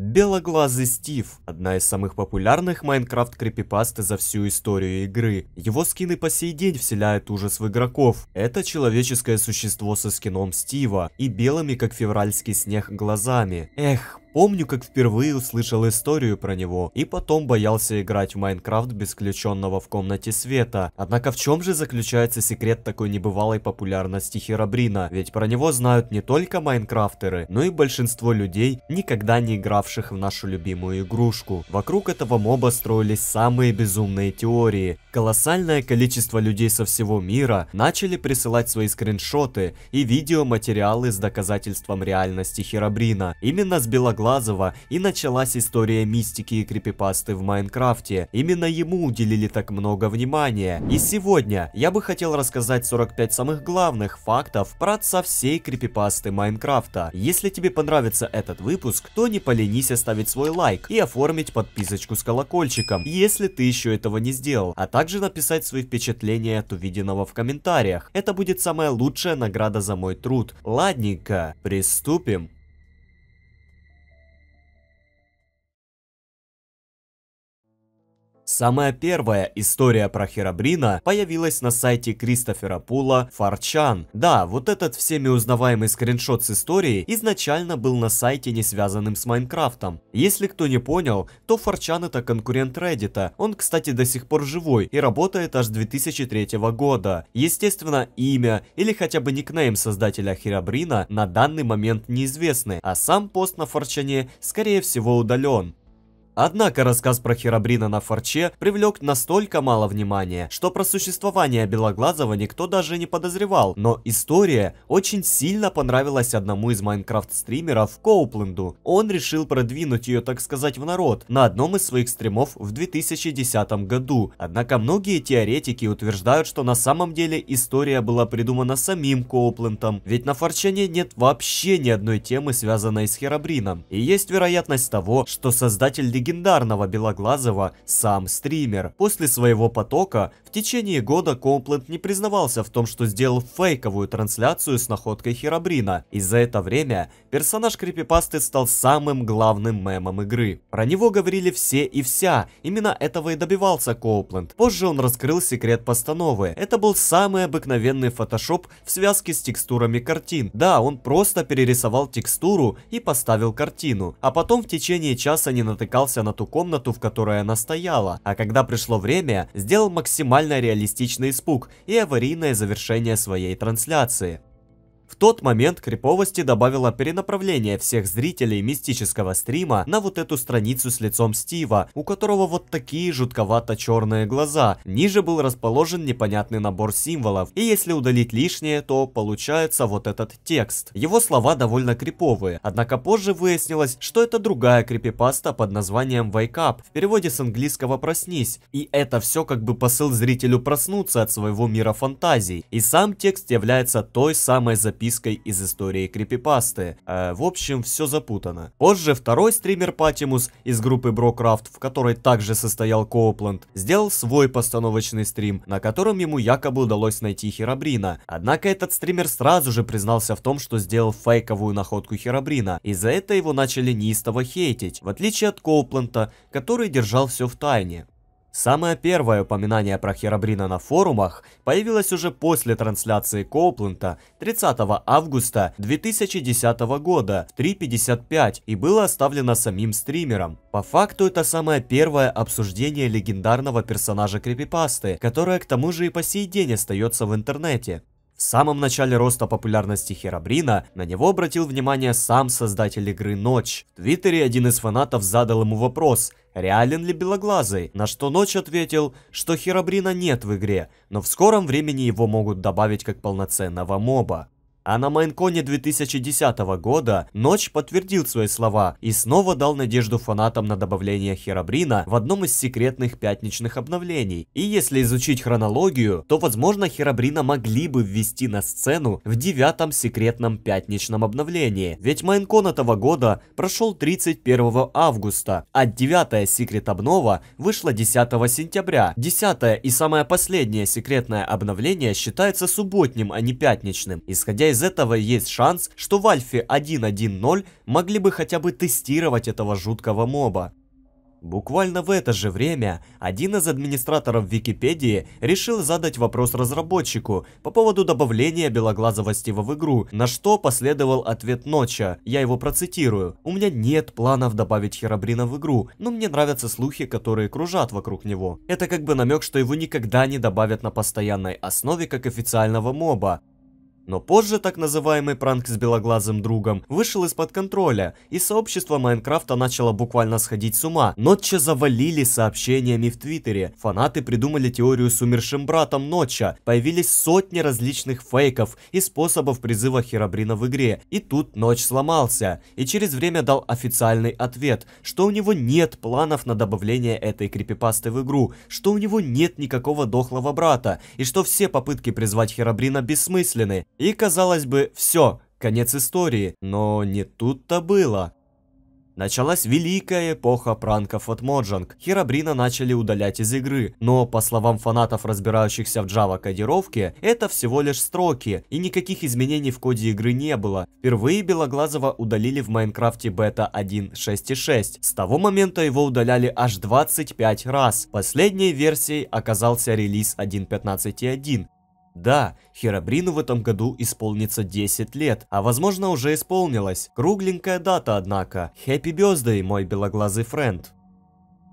Белоглазый Стив – одна из самых популярных Майнкрафт крипипасты за всю историю игры. Его скины по сей день вселяют ужас в игроков. Это человеческое существо со скином Стива и белыми, как февральский снег, глазами. Эх, Помню, как впервые услышал историю про него, и потом боялся играть в Майнкрафт без включенного в комнате света. Однако в чем же заключается секрет такой небывалой популярности Херобрина? Ведь про него знают не только майнкрафтеры, но и большинство людей, никогда не игравших в нашу любимую игрушку. Вокруг этого моба строились самые безумные теории. Колоссальное количество людей со всего мира начали присылать свои скриншоты и видеоматериалы с доказательством реальности Херобрина. Именно с белоглазым Лазова и началась история мистики и крипипасты в Майнкрафте. Именно ему уделили так много внимания. И сегодня я бы хотел рассказать 45 самых главных фактов про отца всей крипипасты Майнкрафта. Если тебе понравится этот выпуск, то не поленись оставить свой лайк и оформить подписочку с колокольчиком, если ты еще этого не сделал, а также написать свои впечатления от увиденного в комментариях. Это будет самая лучшая награда за мой труд. Ладненько, приступим. Самая первая история про Херабрина появилась на сайте Кристофера Пула Фарчан. Да, вот этот всеми узнаваемый скриншот с историей изначально был на сайте, не связанным с Майнкрафтом. Если кто не понял, то Фарчан это конкурент Reddit. Он, кстати, до сих пор живой и работает аж 2003 года. Естественно, имя или хотя бы никнейм создателя Херабрина на данный момент неизвестны, а сам пост на Фарчане скорее всего удален. Однако рассказ про Херабрина на Форче привлек настолько мало внимания, что про существование Белоглазого никто даже не подозревал, но история очень сильно понравилась одному из Майнкрафт-стримеров Коупленду. Он решил продвинуть ее, так сказать, в народ на одном из своих стримов в 2010 году. Однако многие теоретики утверждают, что на самом деле история была придумана самим Коуплентом, ведь на Форчане нет вообще ни одной темы, связанной с Херабрином. И есть вероятность того, что создатель легенды легендарного Белоглазого сам стример. После своего потока в течение года Комплент не признавался в том, что сделал фейковую трансляцию с находкой Херабрина, и за это время персонаж Крипипасты стал самым главным мемом игры. Про него говорили все и вся, именно этого и добивался Коупленд. Позже он раскрыл секрет постановы. Это был самый обыкновенный фотошоп в связке с текстурами картин. Да, он просто перерисовал текстуру и поставил картину, а потом в течение часа не натыкался перебрался на ту комнату, в которой она стояла, а когда пришло время, сделал максимально реалистичный испуг и аварийное завершение своей трансляции. В тот момент криповости добавила перенаправление всех зрителей мистического стрима на вот эту страницу с лицом Стива, у которого вот такие жутковато черные глаза. Ниже был расположен непонятный набор символов, и если удалить лишнее, то получается вот этот текст. Его слова довольно криповые, однако позже выяснилось, что это другая крипипаста под названием Wake Up, в переводе с английского «проснись». И это все как бы посыл зрителю проснуться от своего мира фантазий. И сам текст является той самой записью запиской из истории крипипасты. Э, в общем, все запутано. Позже второй стример Патимус из группы Брокрафт, в которой также состоял Коупланд, сделал свой постановочный стрим, на котором ему якобы удалось найти Херабрина. Однако этот стример сразу же признался в том, что сделал фейковую находку Херабрина, и за это его начали неистово хейтить, в отличие от Коуплента, который держал все в тайне. Самое первое упоминание про Херабрина на форумах появилось уже после трансляции Коуплента 30 августа 2010 года в 3.55 и было оставлено самим стримером. По факту это самое первое обсуждение легендарного персонажа Крипипасты, которое к тому же и по сей день остается в интернете. В самом начале роста популярности Херабрина на него обратил внимание сам создатель игры Ночь. В Твиттере один из фанатов задал ему вопрос – реален ли Белоглазый, на что Ночь ответил, что Херобрина нет в игре, но в скором времени его могут добавить как полноценного моба. А на Майнконе 2010 года Ночь подтвердил свои слова и снова дал надежду фанатам на добавление Херабрина в одном из секретных пятничных обновлений. И если изучить хронологию, то возможно Херабрина могли бы ввести на сцену в девятом секретном пятничном обновлении, ведь Майнкон этого года прошел 31 августа, а 9 секрет обнова вышла 10 сентября. Десятое и самое последнее секретное обновление считается субботним, а не пятничным, исходя из из этого есть шанс, что в альфе 1.1.0 могли бы хотя бы тестировать этого жуткого моба. Буквально в это же время один из администраторов Википедии решил задать вопрос разработчику по поводу добавления белоглазого Стива в игру, на что последовал ответ Ноча, я его процитирую. «У меня нет планов добавить Херабрина в игру, но мне нравятся слухи, которые кружат вокруг него». Это как бы намек, что его никогда не добавят на постоянной основе как официального моба. Но позже так называемый пранк с белоглазым другом вышел из-под контроля, и сообщество Майнкрафта начало буквально сходить с ума. Нотча завалили сообщениями в Твиттере. Фанаты придумали теорию с умершим братом Нотча. Появились сотни различных фейков и способов призыва Херабрина в игре. И тут Ночь сломался, и через время дал официальный ответ, что у него нет планов на добавление этой крипипасты в игру, что у него нет никакого дохлого брата, и что все попытки призвать Херабрина бессмысленны. И казалось бы, все, конец истории, но не тут-то было. Началась великая эпоха пранков от Mojang. Херабрина начали удалять из игры, но, по словам фанатов, разбирающихся в Java кодировке, это всего лишь строки, и никаких изменений в коде игры не было. Впервые Белоглазого удалили в Майнкрафте бета 1.6.6. С того момента его удаляли аж 25 раз. Последней версией оказался релиз 1.15.1. Да, Херабрину в этом году исполнится 10 лет, а возможно уже исполнилось. Кругленькая дата, однако. Happy birthday, мой белоглазый френд.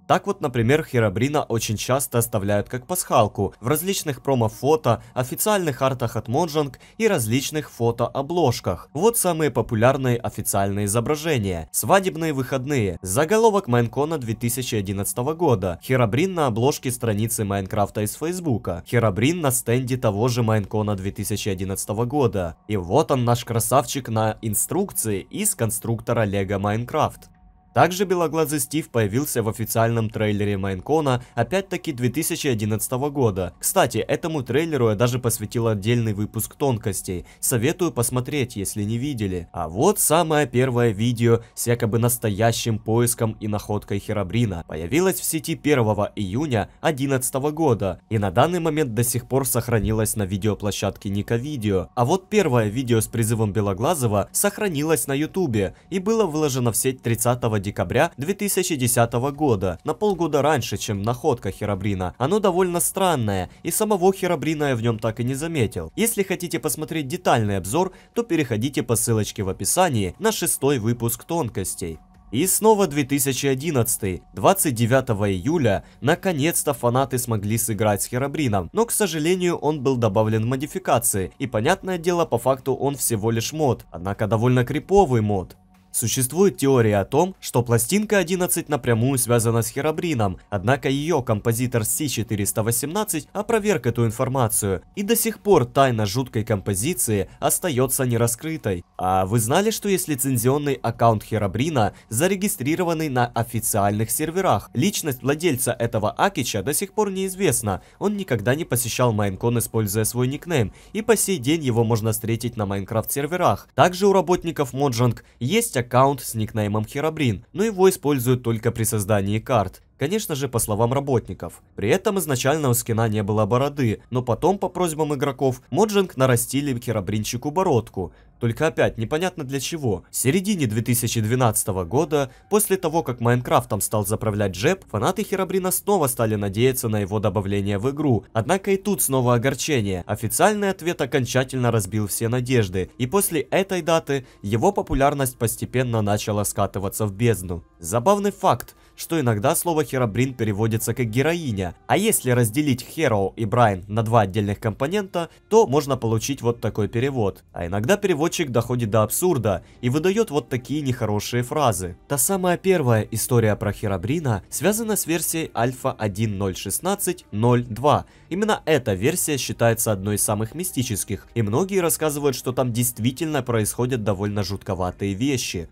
Так вот, например, Херабрина очень часто оставляют как пасхалку в различных промо-фото, официальных артах от Моджанг и различных фото обложках. Вот самые популярные официальные изображения. Свадебные выходные. Заголовок Майнкона 2011 года. Херабрин на обложке страницы Майнкрафта из Фейсбука. Херабрин на стенде того же Майнкона 2011 года. И вот он наш красавчик на инструкции из конструктора Лего Майнкрафт. Также белоглазый Стив появился в официальном трейлере Майнкона, опять-таки 2011 года. Кстати, этому трейлеру я даже посвятил отдельный выпуск тонкостей, советую посмотреть, если не видели. А вот самое первое видео с якобы настоящим поиском и находкой Херабрина. Появилось в сети 1 июня 2011 года, и на данный момент до сих пор сохранилось на видеоплощадке Ника Видео. А вот первое видео с призывом Белоглазого сохранилось на ютубе и было выложено в сеть 30 декабря 2010 года, на полгода раньше, чем находка Херабрина. Оно довольно странное, и самого Херабрина я в нем так и не заметил. Если хотите посмотреть детальный обзор, то переходите по ссылочке в описании на шестой выпуск тонкостей. И снова 2011. 29 июля наконец-то фанаты смогли сыграть с Херабрином, но, к сожалению, он был добавлен в модификации, и понятное дело, по факту он всего лишь мод, однако довольно криповый мод. Существует теория о том, что пластинка 11 напрямую связана с херобрином, однако ее композитор C418 опроверг эту информацию, и до сих пор тайна жуткой композиции остается нераскрытой. А вы знали, что есть лицензионный аккаунт херобрина, зарегистрированный на официальных серверах? Личность владельца этого Акича до сих пор неизвестна, он никогда не посещал Майнкон, используя свой никнейм, и по сей день его можно встретить на Майнкрафт серверах. Также у работников Моджанг есть аккаунт с никнеймом Херабрин, но его используют только при создании карт. Конечно же, по словам работников. При этом изначально у скина не было бороды, но потом, по просьбам игроков, Моджинг нарастили херобринчику бородку. Только опять непонятно для чего. В середине 2012 года, после того, как Майнкрафтом стал заправлять Джеб, фанаты Херабрина снова стали надеяться на его добавление в игру. Однако и тут снова огорчение. Официальный ответ окончательно разбил все надежды, и после этой даты его популярность постепенно начала скатываться в бездну. Забавный факт что иногда слово херобрин переводится как героиня, а если разделить hero и брайн на два отдельных компонента, то можно получить вот такой перевод. А иногда переводчик доходит до абсурда и выдает вот такие нехорошие фразы. Та самая первая история про херобрина связана с версией альфа 1.0.16.0.2. Именно эта версия считается одной из самых мистических, и многие рассказывают, что там действительно происходят довольно жутковатые вещи.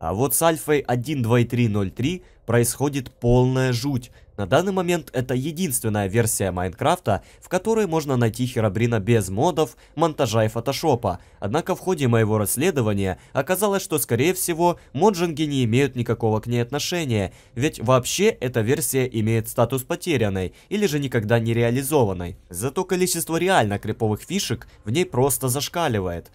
А вот с альфой 1.2.3.0.3 происходит полная жуть. На данный момент это единственная версия Майнкрафта, в которой можно найти Херабрина без модов, монтажа и фотошопа. Однако в ходе моего расследования оказалось, что скорее всего моджинги не имеют никакого к ней отношения, ведь вообще эта версия имеет статус потерянной или же никогда не реализованной. Зато количество реально криповых фишек в ней просто зашкаливает.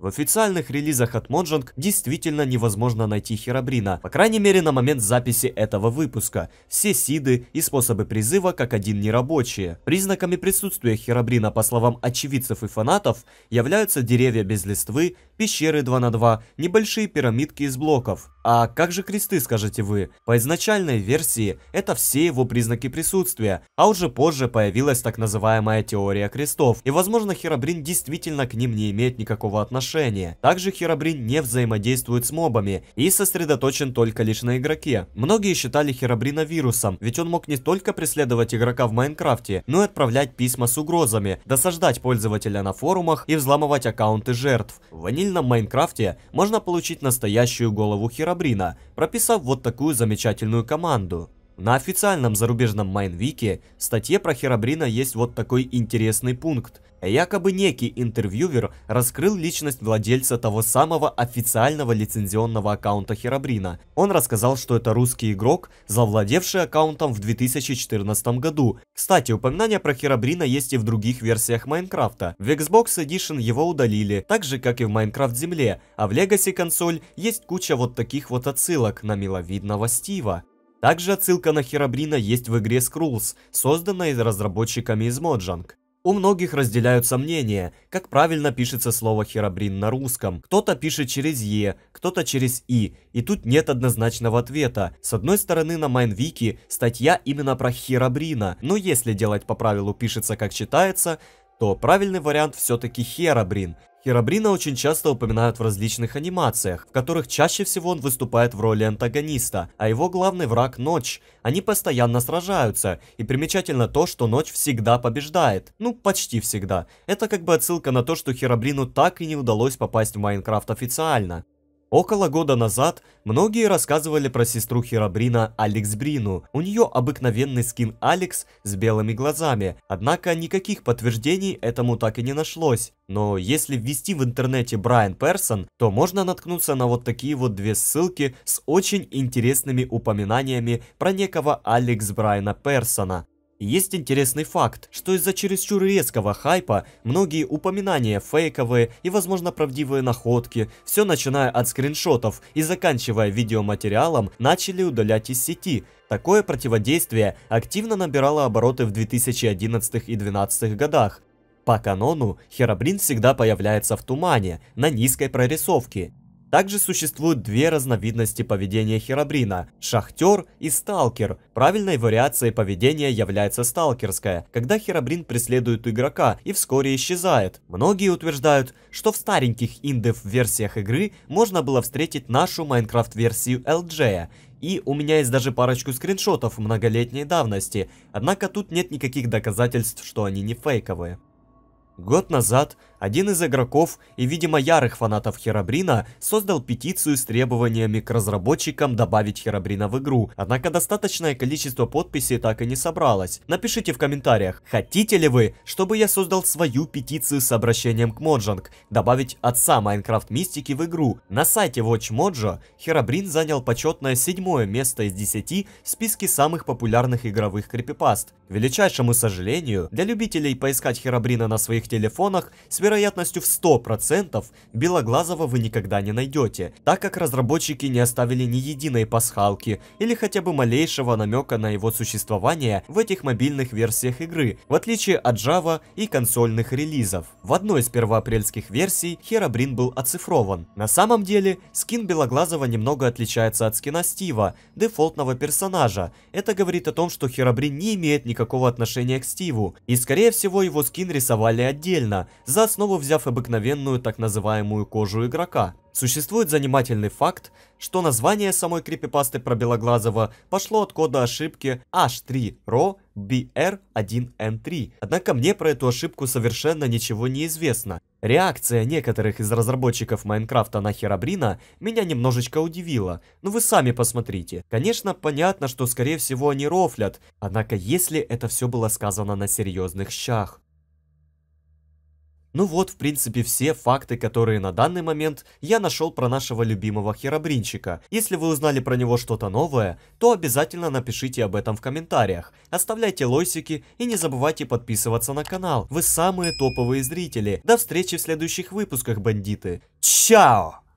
В официальных релизах от Mojang действительно невозможно найти Херабрина, по крайней мере на момент записи этого выпуска. Все сиды и способы призыва как один нерабочие. Признаками присутствия Херабрина, по словам очевидцев и фанатов, являются деревья без листвы, пещеры 2 на 2, небольшие пирамидки из блоков. А как же кресты, скажете вы? По изначальной версии, это все его признаки присутствия, а уже позже появилась так называемая теория крестов, и возможно Херабрин действительно к ним не имеет никакого отношения. Также Херабрин не взаимодействует с мобами и сосредоточен только лишь на игроке. Многие считали Херабрина вирусом, ведь он мог не только преследовать игрока в Майнкрафте, но и отправлять письма с угрозами, досаждать пользователя на форумах и взламывать аккаунты жертв. Ваниль мобильном Майнкрафте можно получить настоящую голову Херабрина, прописав вот такую замечательную команду. На официальном зарубежном Майнвике статье про Херабрина есть вот такой интересный пункт – Якобы некий интервьювер раскрыл личность владельца того самого официального лицензионного аккаунта Херабрина. Он рассказал, что это русский игрок, завладевший аккаунтом в 2014 году. Кстати, упоминания про Херабрина есть и в других версиях Майнкрафта. В Xbox Edition его удалили, так же как и в Майнкрафт Земле, а в Legacy консоль есть куча вот таких вот отсылок на миловидного Стива. Также отсылка на Херабрина есть в игре Skrulls, созданной разработчиками из Mojang. У многих разделяют сомнения, как правильно пишется слово херабрин на русском. Кто-то пишет через «е», кто-то через «и», и тут нет однозначного ответа. С одной стороны, на Майнвики статья именно про херабрина, но если делать по правилу «пишется как читается», то правильный вариант все-таки херабрин. Херабрина очень часто упоминают в различных анимациях, в которых чаще всего он выступает в роли антагониста, а его главный враг – Ночь. Они постоянно сражаются, и примечательно то, что Ночь всегда побеждает. Ну, почти всегда. Это как бы отсылка на то, что Херабрину так и не удалось попасть в Майнкрафт официально. Около года назад многие рассказывали про сестру Херабрина Алекс Брину. У нее обыкновенный скин Алекс с белыми глазами, однако никаких подтверждений этому так и не нашлось. Но если ввести в интернете Брайан Персон, то можно наткнуться на вот такие вот две ссылки с очень интересными упоминаниями про некого Алекс Брайана Персона. Есть интересный факт, что из-за чересчур резкого хайпа многие упоминания фейковые и возможно правдивые находки, все начиная от скриншотов и заканчивая видеоматериалом, начали удалять из сети. Такое противодействие активно набирало обороты в 2011 и 2012 годах. По канону, Херабрин всегда появляется в тумане, на низкой прорисовке, также существуют две разновидности поведения Херабрина – шахтер и сталкер. Правильной вариацией поведения является сталкерская, когда Херабрин преследует игрока и вскоре исчезает. Многие утверждают, что в стареньких индев версиях игры можно было встретить нашу Майнкрафт-версию LJ, и у меня есть даже парочку скриншотов многолетней давности, однако тут нет никаких доказательств, что они не фейковые. Год назад один из игроков и, видимо, ярых фанатов Херабрина создал петицию с требованиями к разработчикам добавить Херабрина в игру, однако достаточное количество подписей так и не собралось. Напишите в комментариях, хотите ли вы, чтобы я создал свою петицию с обращением к Моджанг, добавить отца Майнкрафт Мистики в игру. На сайте WatchMojo Херабрин занял почетное седьмое место из 10 в списке самых популярных игровых крипипаст. К величайшему сожалению, для любителей поискать Херабрина на своих телефонах, сверху вероятностью в 100% Белоглазого вы никогда не найдете, так как разработчики не оставили ни единой пасхалки или хотя бы малейшего намека на его существование в этих мобильных версиях игры, в отличие от Java и консольных релизов. В одной из первоапрельских версий Херабрин был оцифрован. На самом деле, скин Белоглазого немного отличается от скина Стива, дефолтного персонажа. Это говорит о том, что Херабрин не имеет никакого отношения к Стиву, и скорее всего его скин рисовали отдельно, за основу основу взяв обыкновенную так называемую кожу игрока. Существует занимательный факт, что название самой крипипасты про Белоглазого пошло от кода ошибки h 3 robr 1 n 3 Однако мне про эту ошибку совершенно ничего не известно. Реакция некоторых из разработчиков Майнкрафта на Херабрина меня немножечко удивила, но вы сами посмотрите. Конечно, понятно, что скорее всего они рофлят, однако если это все было сказано на серьезных щах. Ну вот, в принципе, все факты, которые на данный момент я нашел про нашего любимого херобринчика. Если вы узнали про него что-то новое, то обязательно напишите об этом в комментариях. Оставляйте лойсики и не забывайте подписываться на канал. Вы самые топовые зрители. До встречи в следующих выпусках, бандиты. Чао!